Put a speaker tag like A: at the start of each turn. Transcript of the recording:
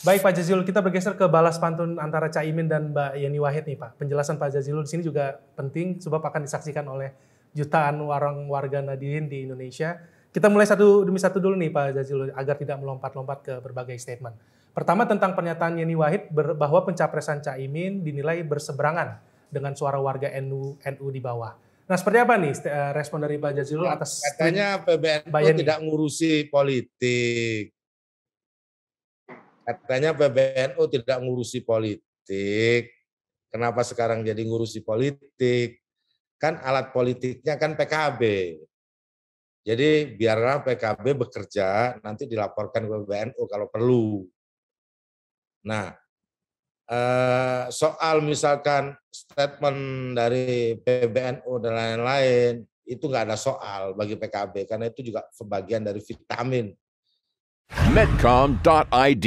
A: Baik Pak Jazilul, kita bergeser ke balas pantun antara Caimin dan Mbak Yeni Wahid nih Pak. Penjelasan Pak Jazilul di sini juga penting sebab akan disaksikan oleh jutaan orang warga Nadirin di Indonesia. Kita mulai satu demi satu dulu nih Pak Jazilul agar tidak melompat-lompat ke berbagai statement. Pertama tentang pernyataan Yeni Wahid bahwa pencapresan Caimin dinilai berseberangan dengan suara warga NU NU di bawah. Nah, seperti apa nih eh, respon dari Pak Jazilul ya, atas katanya PBNU tidak
B: ngurusi politik. Katanya PBNU tidak ngurusi politik. Kenapa sekarang jadi ngurusi politik? Kan alat politiknya kan PKB. Jadi biarlah PKB bekerja, nanti dilaporkan ke PBNU kalau perlu. Nah, eh, soal misalkan statement dari PBNU dan lain-lain, itu nggak ada soal bagi PKB, karena itu juga sebagian dari vitamin.
C: Medcom.id